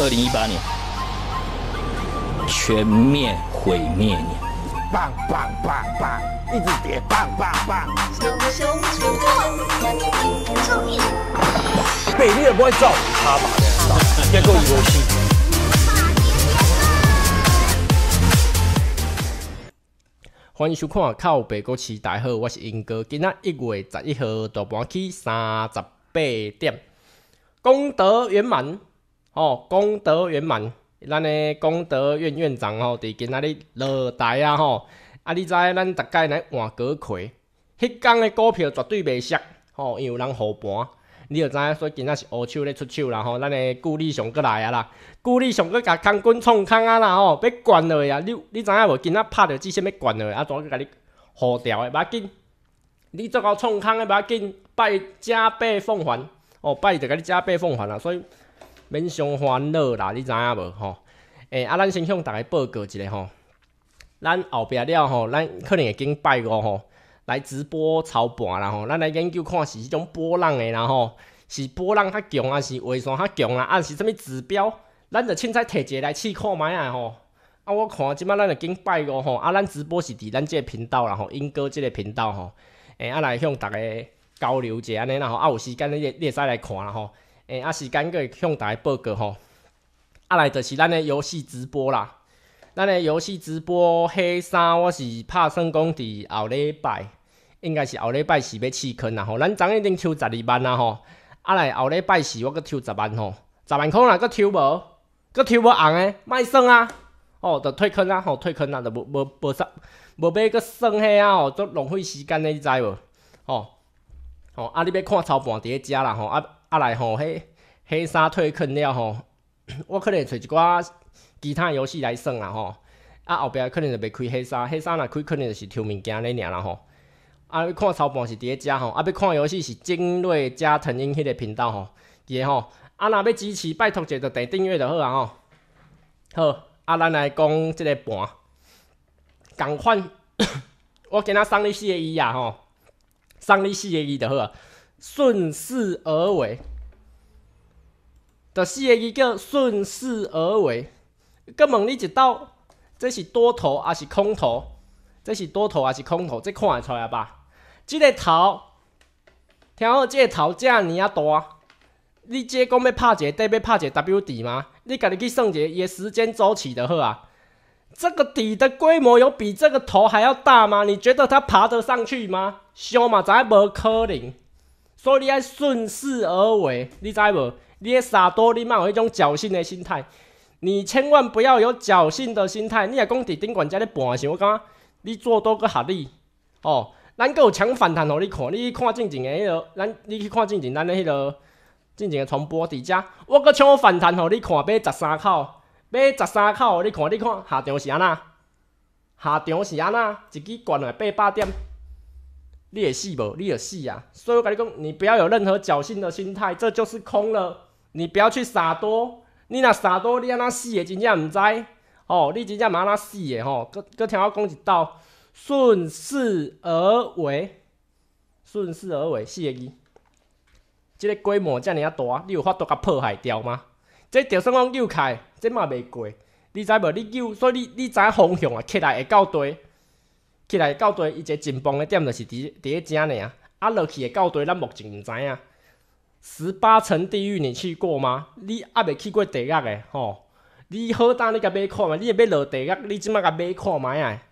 二零一八年，全面毁灭你。棒棒棒棒，一直叠棒棒棒。雄熊出没，注意！北哥也不会照顾他吧？结果伊过世。欢迎收看《靠北国奇大号》，我是英哥，今仔一月十一号大盘起三十八点，功德圆满。哦，功德圆满，咱诶功德院院长哦，伫今仔日落台啊吼，啊你知咱逐概来换股亏，迄工诶股票绝对袂衰，吼，因有人护盘，你就知影所以今仔是乌手咧出手啦吼，咱诶顾利上过来啊啦，顾利上过甲空军创空啊啦吼，要掼落去啊，你你知影无？今仔拍着即什物掼落去啊？怎个甲你护掉的？勿紧，你做个创空诶勿要紧，拜加倍奉还，哦，拜就甲你加倍奉还啦，所以。免伤烦恼啦，你知影无吼？诶，啊，咱先向大家报告一下吼，咱后壁了吼，咱可能会经拜五吼来直播操盘啦吼，咱来研究看是迄种波浪的然后，是波浪较强啊，是尾线较强啊，啊是啥物指标？咱就凊彩摕一个来试看卖啊吼。啊，我看即摆咱就经拜五吼，啊，咱直播是伫咱即个频道啦吼，英哥即个频道吼，诶，啊来向大家交流者安尼然后，啊有时间你你使来看啦吼。诶，啊，时间会向台报告吼，啊来就是咱诶游戏直播啦，咱诶游戏直播黑三，我是拍算讲伫后礼拜，应该是后礼拜是要弃坑啦吼，咱昨已经抽十二万啦吼，啊来后礼拜是我搁抽十万吼，十万箍啦，搁抽无，搁抽无红诶，卖算啊，哦，就退坑啊，吼，退坑啦，就无无无杀，无买要搁算迄啊，吼，都浪费时间你知无？吼，吼，啊你要看操盘伫咧遮啦吼，啊。啊来吼迄黑沙退坑了吼，我可能找一寡其他游戏来耍啊吼，啊后壁可能就袂开黑沙，黑沙若开可能就是抽物件咧尔啦吼。啊，要看操盘是伫咧遮吼，啊要看游戏是精锐加腾讯迄个频道吼，然吼，啊，若要支持，拜托者就订订阅就好啊吼。好，啊咱来讲即个盘，共款，我今仔送你四个伊啊吼，送你四个伊就好。啊。顺势而为，就是个叫顺势而为。佮问你一道，这是多头还是空头？这是多头还是空头？这看会出来吧？即个头，听好，即、个头遮尔啊大。你即讲要拍一个得要拍一个 W 底吗？你家己去算一下，伊的时间周期就好啊。这个底的规模有比这个头还要大吗？你觉得它爬得上去吗？想嘛，真无可能。所以，爱顺势而为，你知无？你爱三多你嘛有迄种侥幸的心态，你千万不要有侥幸的心态。你若讲伫顶管遮咧盘时，我觉你做多个合理哦。咱有强反弹互你看，你去看正前的迄落，咱你去看正前咱的迄落正前的传播伫遮，我够抢反弹互你看，买十三口，买十三口，你看，你看，下场是安那？下场是安那？一支掼来八百点。你死无，你会死啊！所以我你讲你不要有任何侥幸的心态，这就是空了。你不要去傻多，你若傻多，你安那死的真正毋知。哦，你真正嘛安那死的吼，佮佮听我讲一道，顺势而为，顺势而为四个字。即个规模遮尔啊大，你有法度甲破坏掉吗？这就算讲救开，这嘛袂过。你知无？你救，所以你你知方向啊，起来会到地。起来到底伊一个紧绷的点就是伫伫迄遮尔啊，啊落去的到底咱目前毋知影。十八层地狱你去过吗？你阿未去过地狱的吼？你好胆你甲买看嘛？你要落地狱，你即马甲买看觅啊？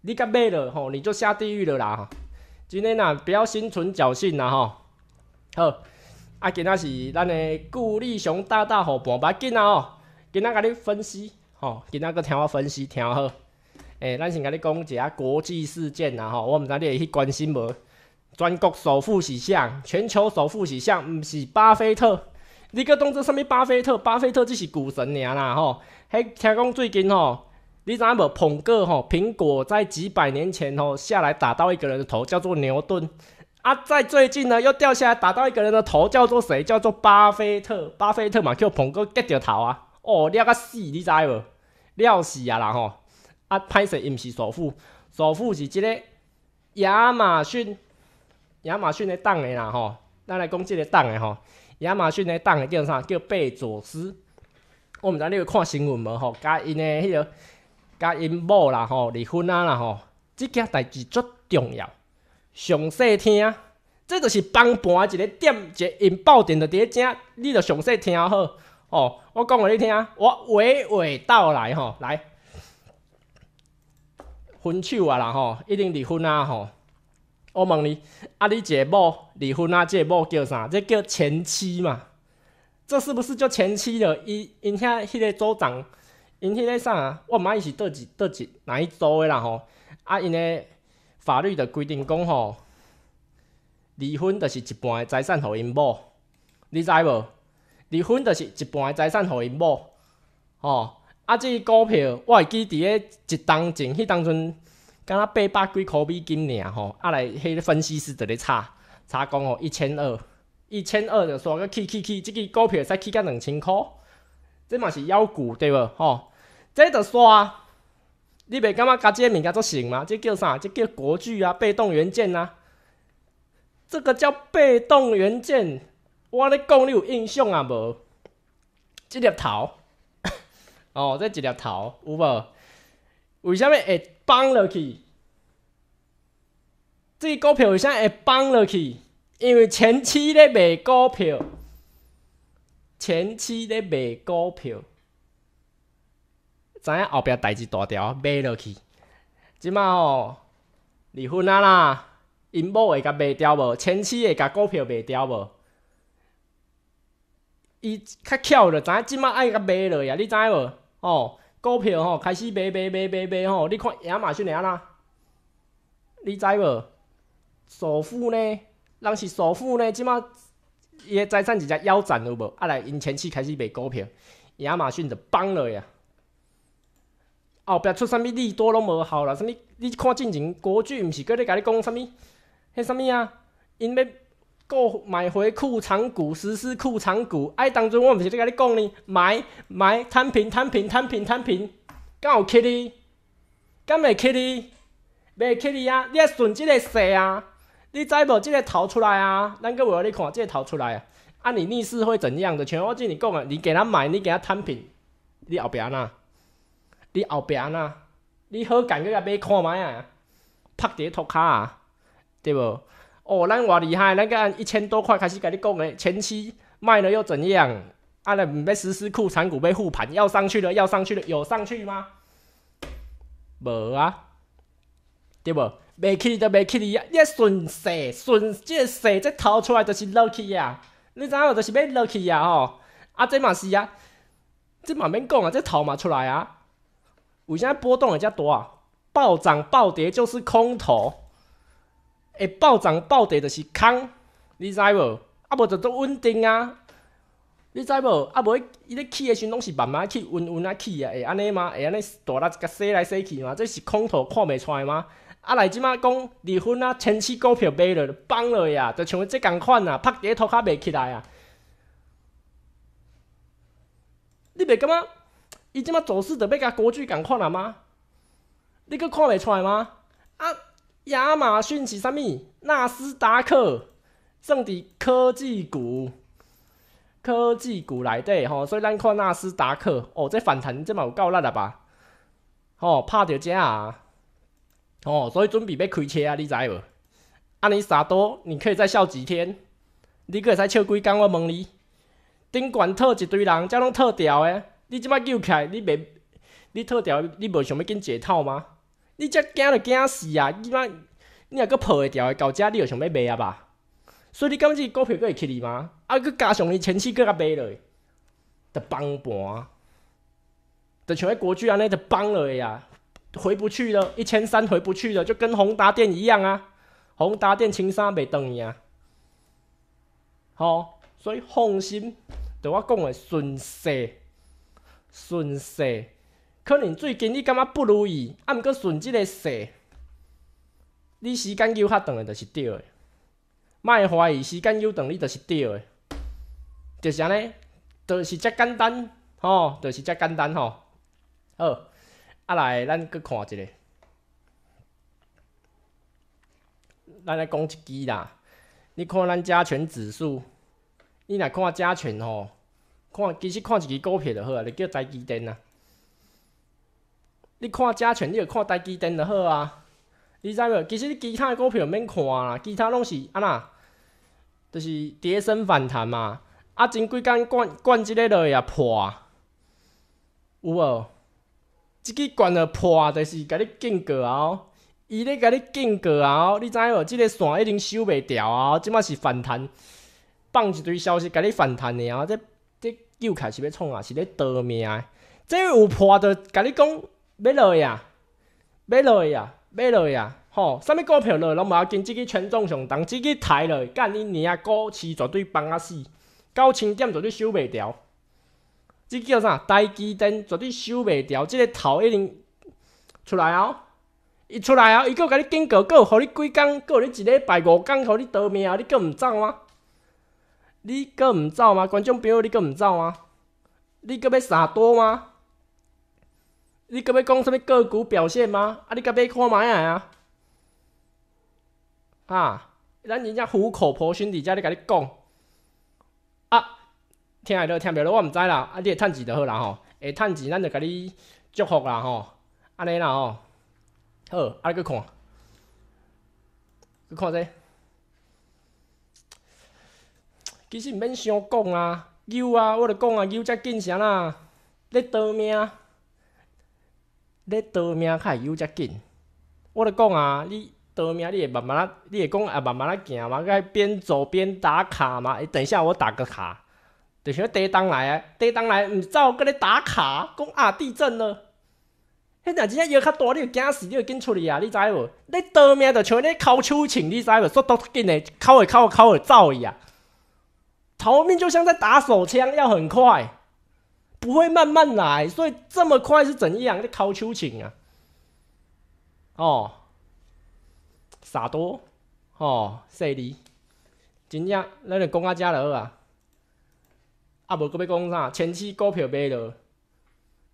你甲买落吼，你就下地狱了啦！真诶呐，不要心存侥幸啦吼。好，啊今仔是咱的顾立雄大大伙伴，紧仔吼，今仔甲你分析，吼，今仔个听我分析，听好。诶咱先甲你讲一下国际事件啦吼，我毋知你去关心无？全国首富是谁？全球首富是谁？毋是巴菲特？你个当做啥物？巴菲特？巴菲特只是股神尔啦吼。迄听讲最近吼，你知影无？鹏哥吼，苹果在几百年前吼下来打到一个人的头，叫做牛顿。啊，在最近呢，又掉下来打到一个人的头，叫做谁？叫做巴菲特。巴菲特嘛叫鹏哥结着头啊。哦，尿个死，你知无？尿死啊啦吼！啊，歹势伊毋是首富，首富是即个亚马逊，亚马逊的党诶啦吼，咱来讲即个党诶吼，亚马逊的党诶叫啥？叫贝佐斯。我毋知你有看新闻无吼？甲因诶迄个甲因某啦吼离婚啊啦吼，即件代志足重要。详细听，这就是帮盘一个点，个引爆点伫咧遮，你著详细听好。哦，我讲互你听，我娓娓道来吼，来。分手啊，啦吼，一定离婚啊，吼！我问你，啊，你姐某离婚啊，个某叫啥？这叫前妻嘛？这是不是叫前妻了？因因遐迄个组长，因迄个啥？我爱伊是倒一倒一哪一组的啦，吼！啊，因为法律的规定讲吼，离婚就是一半的财产互因某，你知无？离婚就是一半的财产互因某，吼。啊！即个股票，我会记伫咧一当前，迄当阵，敢若八百几块美金尔吼，啊来，迄个分析师伫咧查，查讲吼一千二，一千二就说个起起起，即个股票才起到两千箍，这嘛是妖股对无吼？这就说，你袂感觉甲即个物件做行吗？这叫啥？这叫国剧啊，被动元件啊。这个叫被动元件，我咧讲你有印象啊无？即粒头。哦，这一粒头有无？为什物会放落去？这股票为啥会放落去？因为前期咧卖股票，前期咧卖股票，知影后壁代志大条卖落去。即卖吼离婚啊啦，因某会甲卖掉无？前期会甲股票卖掉无？伊较巧了，知影即卖爱甲卖落去啊？你知影无？哦，股票吼开始买买买买买吼，你看亚马逊个安怎？你知无？首富呢，人是首富呢，即马伊个财产直接腰斩了无？啊来，因前期开始卖股票，亚马逊就崩落去啊。后壁出啥物利多拢无效啦，啥物？你看进前国巨毋是甲你讲啥物？迄啥物啊？因要。购买回库藏股，实施库藏股，哎，当中我毋是咧甲你讲呢，买买摊平摊平摊平摊平，敢有亏你？敢会亏你？袂亏你啊！你啊顺即个势啊！你知无即个头出来啊，咱阁袂互你看即个头出来啊！啊，你逆势会怎样的？像我即你讲啊，你给他买，你给他摊平，你后壁呐？你后壁呐？你好，赶快甲买看卖啊！趴地涂骹啊，对无？哦，咱偌厉害，咱个按一千多块开始甲你讲诶，前期卖了又怎样？啊，毋被实施库存股被护盘，要上去了，要上去了，有上去吗？无啊，对无？未去就未去哩，你顺势顺，即个势在逃出来就是落去啊。你知影就是要落去啊吼。啊，这嘛是啊，这嘛免讲啊，这逃嘛出来啊。为啥波动会遮大？啊？暴涨暴跌就是空头。会暴涨暴跌就是空，你知无？啊，无就都稳定啊，你知无？啊，无伊咧起诶时，阵拢是慢慢起，稳稳啊起啊，会安尼吗？会安尼大力甲洗来洗去吗？这是空头看袂出来吗？啊，来即马讲离婚啊，前期股票买落崩落去啊，就像即共款啊，拍伫涂骹袂起来啊。你袂感觉伊即马走势就要甲国去共款啊吗？你佫看袂出来吗？啊？亚马逊、是啥物？纳斯达克，正伫科技股，科技股内底吼。所以咱看纳斯达克，哦，这反弹这嘛有够力了吧？吼，拍到啊哦，所以准备要开车啊，你知无？安尼萨多，你可以再笑几天，你可会使笑几工？我问你，顶管套一堆人，则拢套掉的，你即摆救来，你袂，你套掉，你无想要紧解套吗？你遮惊就惊死啊！你妈，你若佫抱会牢的，到遮你着想要卖啊吧？所以你感觉股票佫会起你吗？啊，佮加上伊前期佮较卖落，着崩盘，得像迄国巨安尼着崩落去啊！回不去了，一千三回不去了，就跟宏达电一样啊！宏达电前三袂断去啊！吼，所以放心，对我讲的顺势，顺势。可能最近你感觉不如意，啊，毋过顺即个势，你时间久较长的，就是对的。莫怀疑时间久长你就是对的。就是安尼，就是遮简单吼，就是遮简单吼。好，啊来，咱去看一个，咱来讲一支啦。你看咱加权指数，你若看加权吼，看其实看一支股票就好啊，你叫台积电啊。你看加权，你着看台积电着好啊！你知无？其实你其他个股票免看啦，其他拢是安那，着是跌升反弹嘛。啊，前几间灌灌即个落去也破，有无？即个掼着破，着是甲你警过啊！伊咧甲你警过啊！你知无？即个线一定收袂牢啊！即摆是反弹，放一堆消息，甲你反弹的啊！即即又开始要创啊，是咧得命。即有破着，甲你讲。买落去啊！买落去啊！买落去啊！吼，甚物股票落拢无要紧，即个权重上动，即个抬落去，干恁娘啊股市绝对崩啊死，到千点绝对收未掉。即叫啥？台资金绝对收未掉，即个头一定出来哦！伊出来哦，伊又甲你警告，有互你几讲，有你一礼拜五工，互你倒命，啊！你搁毋走吗？你搁毋走吗？观众朋友，你搁毋走吗？你搁要傻多吗？你个要讲什物个股表现吗？啊，你个要看乜嘢啊？啊，咱人家苦口婆心伫遮咧甲你讲，啊，听会落听袂落，我毋知啦。啊，你会趁钱就好啦吼，会趁钱，咱就甲你祝福啦吼，安尼啦吼。好，啊，你去看，去看者。其实毋免想讲啊，牛啊，我著讲啊，牛才紧啥啦，咧短命。你逃命会有遮紧？我咧讲啊，你逃命你会慢慢啊，你会讲啊慢慢啊行嘛？该边走边打卡嘛？等下我打个卡，就迄要倒当来啊！倒当来，毋走个咧打卡，讲啊地震了。迄哪只正又较大，你惊死，你会紧出去啊？你知无？你倒命就像你扣手枪，你知无？速度紧诶，扣诶扣诶扣诶走去啊！逃命就像在打手枪，要很快。不会慢慢来，所以这么快是怎样？在考秋情啊？哦，傻多，哦，犀利，真正咱就讲到著落啊，啊无搁要讲啥？前期股票卖了，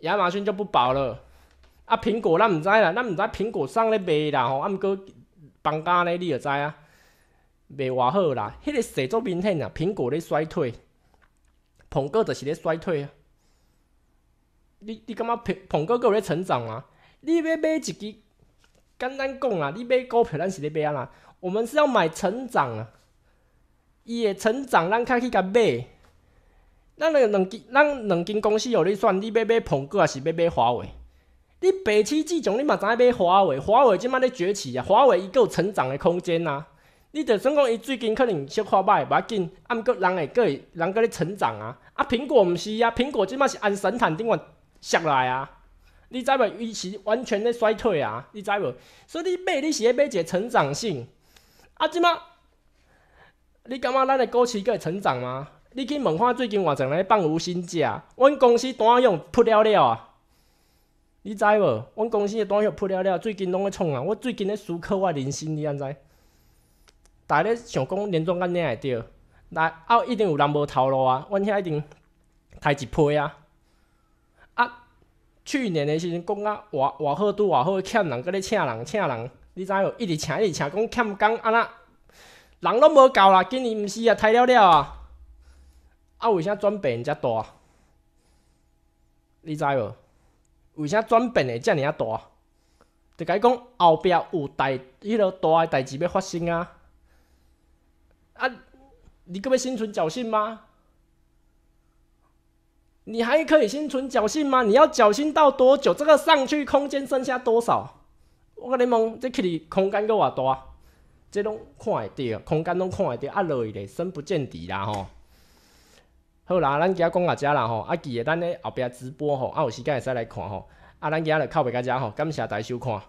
亚马逊就不保了，啊苹果咱毋知啦，咱毋知苹果上咧卖啦吼，啊毋过房价咧你著知啊，袂外好啦，迄个势做明显啊，苹果咧衰退，苹果就是咧衰退啊。你你感觉捧捧个有咧成长啊？你要买一支，简单讲啦，你买股票咱是咧买啊啦，我们是要买成长啊。伊的成长，咱较去甲买。咱两两间，咱两间公司互你选，你要买苹果啊，是要买华为？你白痴之前你嘛知影买华为，华为即摆咧崛起啊，华为伊够有成长的空间呐。你着算讲伊最近可能小可歹，无要紧，啊毋过人会会人个咧成长啊。啊苹果毋是啊，苹果即摆是按神坛顶个。下来啊，你知无？伊是完全咧衰退啊，你知无？所以你买，你是要买一个成长性。啊，即马，你感觉咱的股市佫会成长吗？你去问看最近外省咧放无新债，阮公司单样破了了啊！你知无？阮公司的单样破了了，最近拢咧创啊。我最近咧思考我人生，你安在？大咧想讲年终奖领会着，来，啊，一定有人无头路啊！阮遐一定开一批啊！去年的时阵，讲啊，偌偌好，拄偌好，欠人搁咧请人，请人，你知无？一直请，一直请，讲欠工安那，人拢无够啦，今年毋是啊，太了了啊！啊，为啥转变遮大？你知无？为啥转变的遮尼啊大？就伊讲后壁有代迄落大诶代志要发生啊！啊，你个要心存侥幸吗？你还可以心存侥幸吗？你要侥幸到多久？这个上去空间剩下多少？我甲你讲，这去你空间够偌大？这拢看会得，空间拢看会得，压落去嘞，深不见底啦吼。好啦，咱今讲到遮啦吼，啊，记得咱咧后壁直播吼，啊，有时间会使来看吼，啊，咱今就靠未到遮吼，感谢大收看。